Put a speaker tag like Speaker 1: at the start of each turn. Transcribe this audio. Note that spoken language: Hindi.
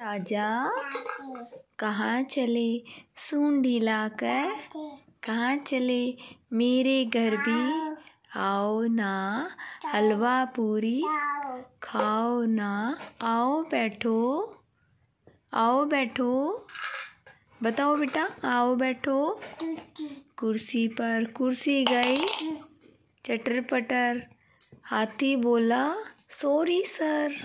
Speaker 1: राजा कहाँ चले सुन ढीला कर कहाँ चले मेरे घर भी आओ ना हलवा पूरी खाओ ना आओ बैठो आओ बैठो बताओ बेटा आओ बैठो कुर्सी पर कुर्सी गई चटर पटर हाथी बोला सॉरी सर